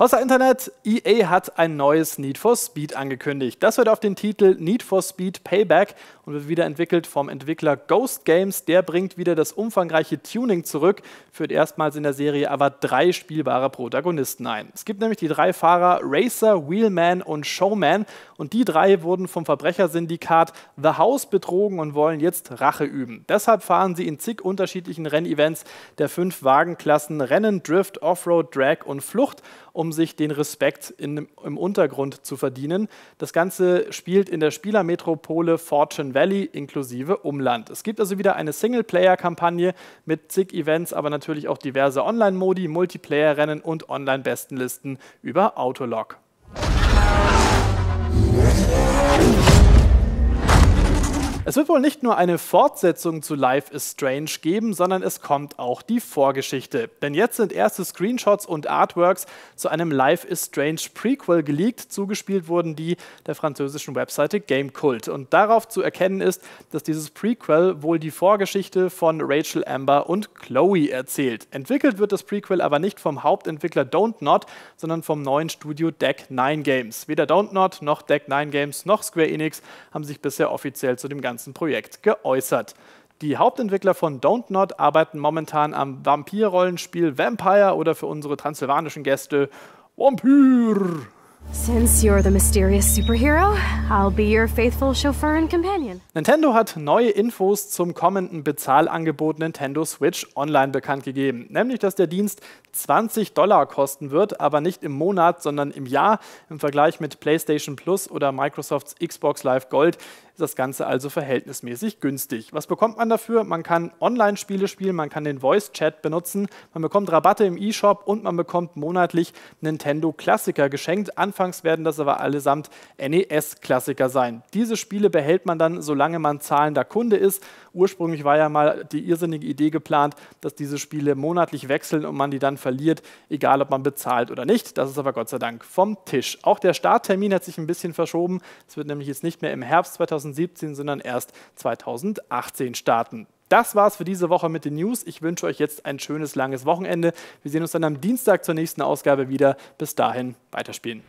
Außer Internet, EA hat ein neues Need for Speed angekündigt. Das wird auf den Titel Need for Speed Payback und wird wieder entwickelt vom Entwickler Ghost Games. Der bringt wieder das umfangreiche Tuning zurück, führt erstmals in der Serie aber drei spielbare Protagonisten ein. Es gibt nämlich die drei Fahrer Racer, Wheelman und Showman und die drei wurden vom Verbrechersyndikat The House betrogen und wollen jetzt Rache üben. Deshalb fahren sie in zig unterschiedlichen Rennevents der fünf Wagenklassen Rennen, Drift, Offroad, Drag und Flucht, um sich den Respekt in, im Untergrund zu verdienen. Das Ganze spielt in der Spielermetropole Fortune Valley inklusive Umland. Es gibt also wieder eine Singleplayer-Kampagne mit zig Events, aber natürlich auch diverse Online-Modi, Multiplayer-Rennen und Online-Bestenlisten über Autolog. Es wird wohl nicht nur eine Fortsetzung zu Life is Strange geben, sondern es kommt auch die Vorgeschichte. Denn jetzt sind erste Screenshots und Artworks zu einem Life is Strange Prequel geleakt. Zugespielt wurden die der französischen Webseite Gamekult. Und darauf zu erkennen ist, dass dieses Prequel wohl die Vorgeschichte von Rachel Amber und Chloe erzählt. Entwickelt wird das Prequel aber nicht vom Hauptentwickler Don't Not, sondern vom neuen Studio Deck 9 Games. Weder Don't Not noch Deck 9 Games noch Square Enix haben sich bisher offiziell zu dem ganzen ganzen Projekt geäußert. Die Hauptentwickler von Don't Not arbeiten momentan am Vampir-Rollenspiel Vampire oder für unsere transsilvanischen Gäste Vampir. Since you're the mysterious superhero, I'll be your faithful chauffeur and companion. Nintendo hat neue Infos zum kommenden Bezahlangebot Nintendo Switch Online bekannt gegeben, nämlich dass der Dienst 20 Dollar kosten wird, aber nicht im Monat, sondern im Jahr. Im Vergleich mit PlayStation Plus oder Microsofts Xbox Live Gold das Ganze also verhältnismäßig günstig. Was bekommt man dafür? Man kann Online-Spiele spielen, man kann den Voice-Chat benutzen, man bekommt Rabatte im E-Shop und man bekommt monatlich Nintendo-Klassiker geschenkt. Anfangs werden das aber allesamt NES-Klassiker sein. Diese Spiele behält man dann, solange man zahlender Kunde ist. Ursprünglich war ja mal die irrsinnige Idee geplant, dass diese Spiele monatlich wechseln und man die dann verliert, egal ob man bezahlt oder nicht. Das ist aber Gott sei Dank vom Tisch. Auch der Starttermin hat sich ein bisschen verschoben. Es wird nämlich jetzt nicht mehr im Herbst 2020 2017, sondern erst 2018 starten. Das war's für diese Woche mit den News. Ich wünsche euch jetzt ein schönes, langes Wochenende. Wir sehen uns dann am Dienstag zur nächsten Ausgabe wieder. Bis dahin, weiterspielen.